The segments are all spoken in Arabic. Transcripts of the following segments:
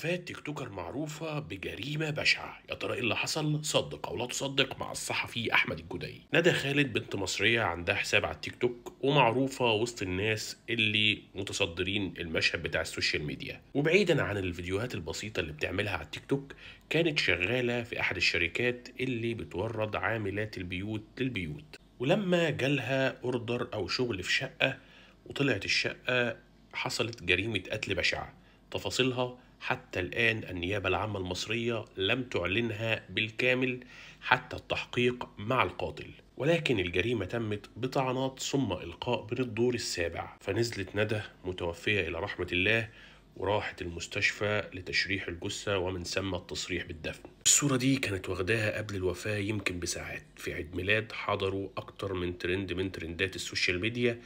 وفاة تيك توكر معروفة بجريمة بشعة يا ترى ايه اللي حصل صدق أو لا تصدق مع الصحفي أحمد الجدي. ندى خالد بنت مصرية عندها حساب على التيك توك ومعروفة وسط الناس اللي متصدرين المشهد بتاع السوشيال ميديا وبعيدا عن الفيديوهات البسيطة اللي بتعملها على التيك توك كانت شغالة في أحد الشركات اللي بتورد عاملات البيوت للبيوت ولما جالها اوردر او شغل في شقه وطلعت الشقه حصلت جريمه قتل بشعه تفاصيلها حتى الآن النيابة العامة المصرية لم تعلنها بالكامل حتى التحقيق مع القاتل ولكن الجريمة تمت بطعنات ثم إلقاء من الدور السابع فنزلت ندى متوفية إلى رحمة الله وراحت المستشفى لتشريح الجثة ومن ثم التصريح بالدفن الصورة دي كانت واخداها قبل الوفاة يمكن بساعات في عيد ميلاد حضروا أكتر من ترند من ترندات السوشيال ميديا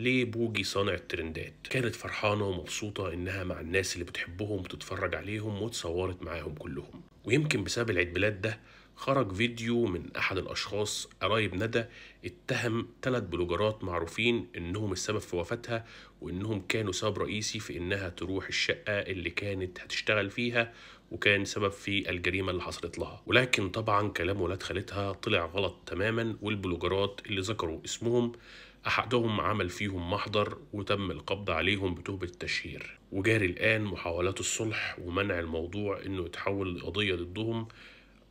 ليه بوجي صانع الترندات كانت فرحانة ومبسوطة إنها مع الناس اللي بتحبهم وتتفرج عليهم وتصورت معاهم كلهم ويمكن بسبب العيد ميلاد ده خرج فيديو من أحد الأشخاص قرايب ندى اتهم ثلاث بلوجرات معروفين إنهم السبب في وفاتها وإنهم كانوا سبب رئيسي في إنها تروح الشقة اللي كانت هتشتغل فيها وكان سبب في الجريمة اللي حصلت لها ولكن طبعا كلام ولاد خالتها طلع غلط تماما والبلوجرات اللي ذكروا اسمهم أحدهم عمل فيهم محضر وتم القبض عليهم بتهمة التشهير وجاري الآن محاولات الصلح ومنع الموضوع إنه يتحول لقضية ضدهم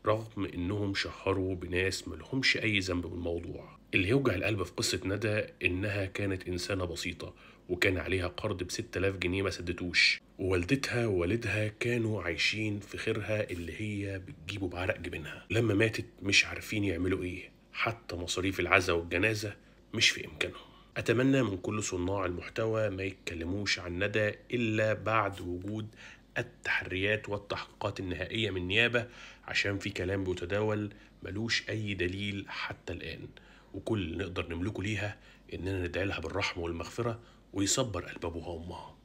رغم انهم شهروا بناس ملهمش اي ذنب بالموضوع اللي يوجع القلب في قصة ندى إنها كانت إنسانة بسيطة وكان عليها قرض ب 6000 جنيه ما سدتوش ووالدتها ووالدها كانوا عايشين في خيرها اللي هي بتجيبه بعرق جبينها لما ماتت مش عارفين يعملوا إيه حتى مصاريف العزاء والجنازة مش في إمكانهم أتمنى من كل صناع المحتوى ما يتكلموش عن ندى إلا بعد وجود التحريات والتحقيقات النهائية من نيابة عشان في كلام بيتداول ملوش أي دليل حتى الآن وكل اللي نقدر نملكه ليها إننا ندعي لها بالرحمة والمغفرة ويصبر قلب أبوها وأمها